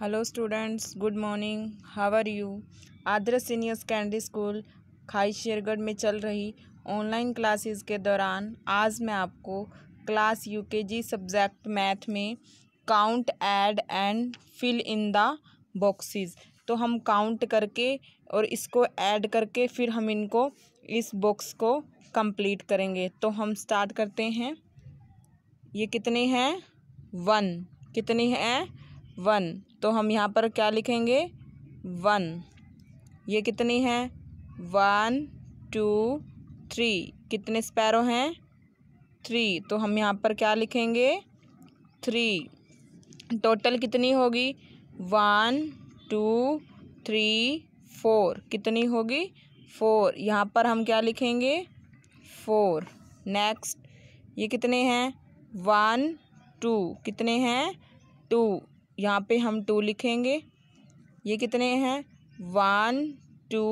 hello students good morning how are you आद्र senior secondary school खाई शेरगढ़ में चल रही ऑनलाइन क्लासेस के दौरान आज मैं आपको क्लास यूकेजी सब्जेक्ट मैथ में count add and fill in the boxes तो हम काउंट करके और इसको ऐड करके फिर हम इनको इस बॉक्स को कंप्लीट करेंगे तो हम स्टार्ट करते हैं ये कितने हैं वन कितने हैं वन तो हम यहाँ पर क्या लिखेंगे वन ये कितनी है वन टू थ्री कितने स्पैरो हैं थ्री तो हम यहाँ पर क्या लिखेंगे थ्री टोटल कितनी होगी वन टू थ्री फोर कितनी होगी फोर यहाँ पर हम क्या लिखेंगे फोर नेक्स्ट ये कितने हैं वन टू कितने हैं टू यहाँ पे हम टू लिखेंगे ये कितने हैं वन टू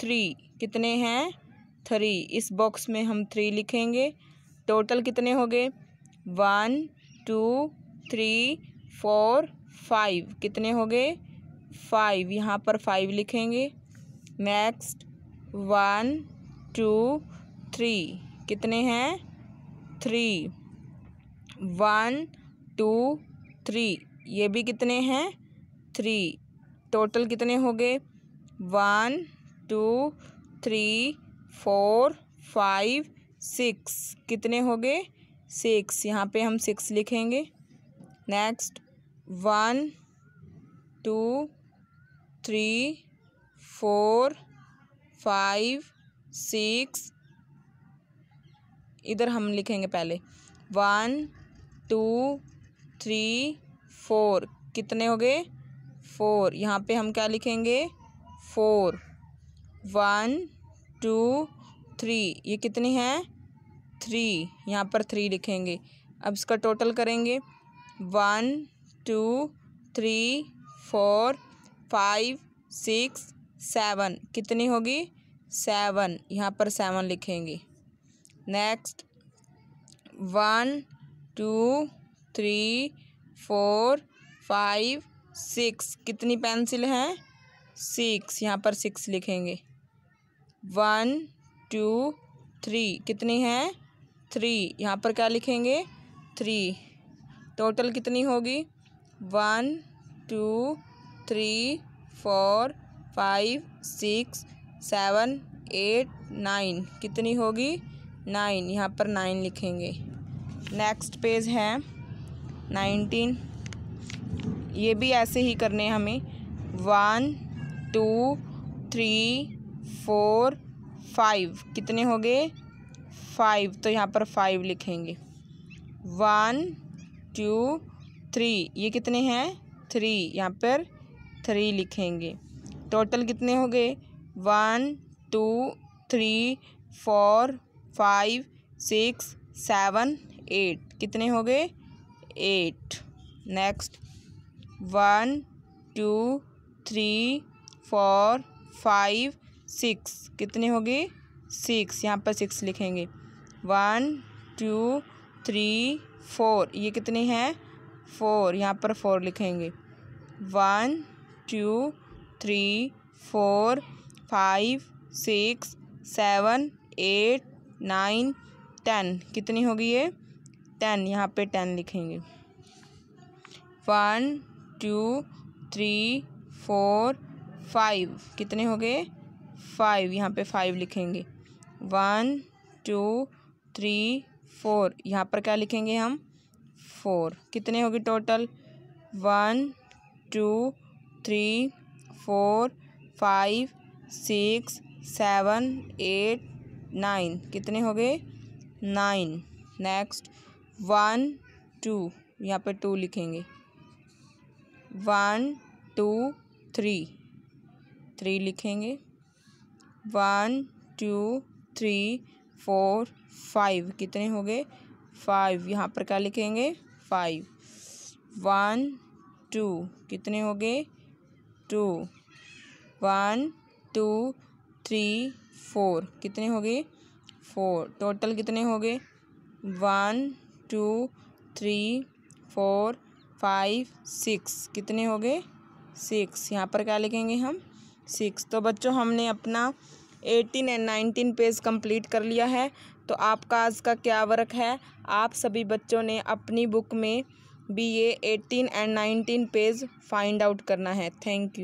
थ्री कितने हैं थ्री इस बॉक्स में हम थ्री लिखेंगे टोटल कितने हो गए one two three four five कितने हो गए फाइव यहाँ पर फाइव लिखेंगे नेक्स्ट वन टू थ्री कितने हैं थ्री वन टू थ्री ये भी कितने हैं थ्री टोटल कितने हो गए one two three four five six कितने हो गए सिक्स यहाँ पे हम सिक्स लिखेंगे next one two three four five six इधर हम लिखेंगे पहले वन टू थ्री फोर कितने हो गए फोर यहाँ पे हम क्या लिखेंगे फोर वन टू थ्री ये कितनी हैं थ्री यहाँ पर थ्री लिखेंगे अब इसका टोटल करेंगे one two three four five six seven कितनी होगी सेवन यहाँ पर सेवन लिखेंगे next one two three four five six कितनी पेंसिल हैं सिक्स यहाँ पर सिक्स लिखेंगे वन टू थ्री कितनी हैं थ्री यहाँ पर क्या लिखेंगे थ्री टोटल कितनी होगी one two three four five six seven eight nine कितनी होगी नाइन यहाँ पर नाइन लिखेंगे नेक्स्ट पेज है नाइनटीन ये भी ऐसे ही करने हैं हमें one two three four five कितने हो गए फाइव तो यहाँ पर फाइव लिखेंगे वन टू थ्री ये कितने हैं थ्री यहाँ पर थ्री लिखेंगे टोटल कितने हो गए one two three four five six seven eight कितने हो गए eight next one two three four five six कितनी होगी सिक्स यहाँ पर सिक्स लिखेंगे वन टू थ्री फोर ये कितनी हैं फोर यहाँ पर फोर लिखेंगे one two three four five six seven eight nine ten कितनी होगी ये टेन यहाँ पे टेन लिखेंगे one two three four five कितने हो गए फाइव यहाँ पे फाइव लिखेंगे वन टू थ्री फोर यहाँ पर क्या लिखेंगे हम फोर कितने होगी total one two three four five six seven eight nine कितने हो गए नाइन नेक्स्ट वन टू यहाँ पर टू लिखेंगे वन टू थ्री थ्री लिखेंगे one two three four five कितने हो गए फाइव यहाँ पर क्या लिखेंगे फाइव वन टू कितने हो गए two one two three four कितने हो गए फोर टोटल कितने हो गए one two three four five six कितने हो गए सिक्स यहाँ पर क्या लिखेंगे हम सिक्स तो बच्चों हमने अपना eighteen and nineteen page complete कर लिया है तो आपका आज का क्या वर्क है आप सभी बच्चों ने अपनी बुक में B A eighteen and nineteen page find out करना है थैंक यू